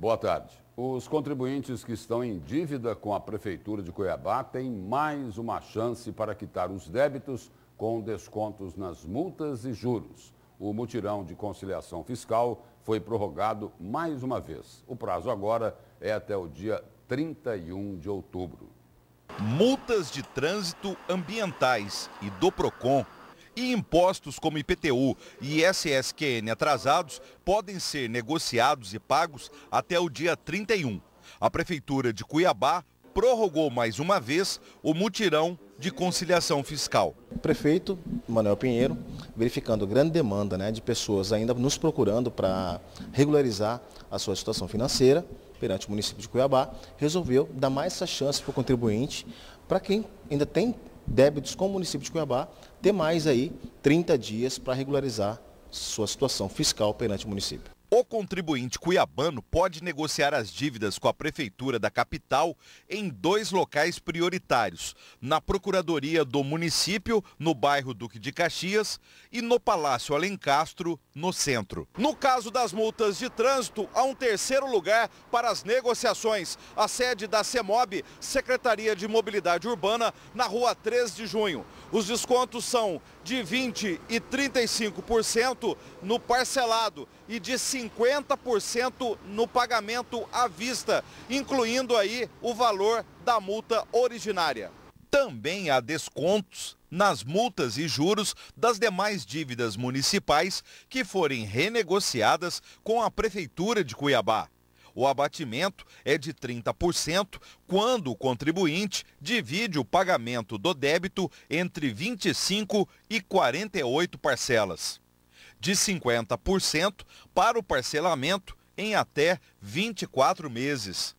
Boa tarde. Os contribuintes que estão em dívida com a Prefeitura de Cuiabá têm mais uma chance para quitar os débitos com descontos nas multas e juros. O mutirão de conciliação fiscal foi prorrogado mais uma vez. O prazo agora é até o dia 31 de outubro. Multas de trânsito ambientais e do PROCON e impostos como IPTU e ISSQN atrasados podem ser negociados e pagos até o dia 31. A Prefeitura de Cuiabá prorrogou mais uma vez o mutirão de conciliação fiscal. O prefeito Manuel Pinheiro, verificando grande demanda né, de pessoas ainda nos procurando para regularizar a sua situação financeira perante o município de Cuiabá, resolveu dar mais essa chance para o contribuinte, para quem ainda tem débitos com o município de Cuiabá, ter mais aí 30 dias para regularizar sua situação fiscal perante o município. O contribuinte cuiabano pode negociar as dívidas com a Prefeitura da capital em dois locais prioritários: na Procuradoria do Município, no bairro Duque de Caxias, e no Palácio Alencastro, no centro. No caso das multas de trânsito, há um terceiro lugar para as negociações: a sede da CEMOB, Secretaria de Mobilidade Urbana, na rua 3 de junho. Os descontos são de 20% e 35% no parcelado e de 50% no pagamento à vista, incluindo aí o valor da multa originária. Também há descontos nas multas e juros das demais dívidas municipais que forem renegociadas com a Prefeitura de Cuiabá. O abatimento é de 30% quando o contribuinte divide o pagamento do débito entre 25 e 48 parcelas de 50% para o parcelamento em até 24 meses,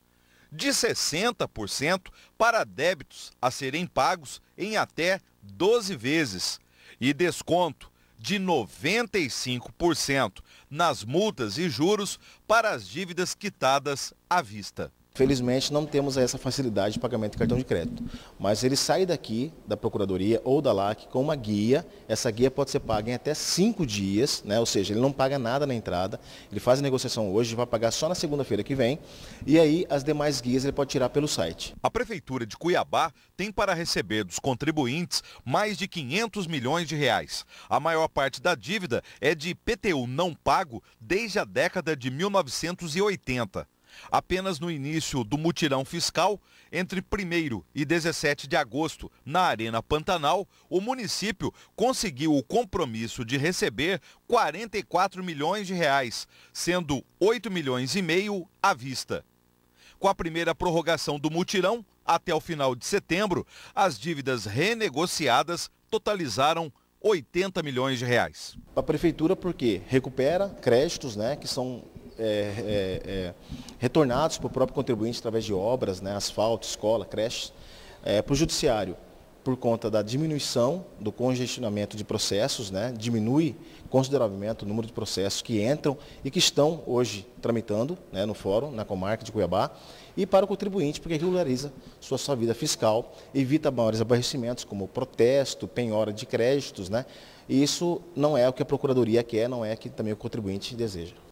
de 60% para débitos a serem pagos em até 12 vezes e desconto de 95% nas multas e juros para as dívidas quitadas à vista. Felizmente não temos essa facilidade de pagamento de cartão de crédito. Mas ele sai daqui, da Procuradoria ou da LAC, com uma guia. Essa guia pode ser paga em até cinco dias, né? ou seja, ele não paga nada na entrada. Ele faz a negociação hoje, vai pagar só na segunda-feira que vem. E aí as demais guias ele pode tirar pelo site. A Prefeitura de Cuiabá tem para receber dos contribuintes mais de 500 milhões de reais. A maior parte da dívida é de PTU não pago desde a década de 1980 apenas no início do mutirão fiscal, entre 1 e 17 de agosto, na Arena Pantanal, o município conseguiu o compromisso de receber 44 milhões de reais, sendo 8 milhões e meio à vista. Com a primeira prorrogação do mutirão, até o final de setembro, as dívidas renegociadas totalizaram 80 milhões de reais. A prefeitura porque recupera créditos, né, que são é, é, é, retornados para o próprio contribuinte através de obras, né, asfalto, escola, creche, é, para o judiciário, por conta da diminuição do congestionamento de processos, né, diminui consideravelmente o número de processos que entram e que estão hoje tramitando né, no fórum, na comarca de Cuiabá, e para o contribuinte, porque regulariza sua, sua vida fiscal, evita maiores aborrecimentos como protesto, penhora de créditos, né? E isso não é o que a Procuradoria quer, não é o que também o contribuinte deseja.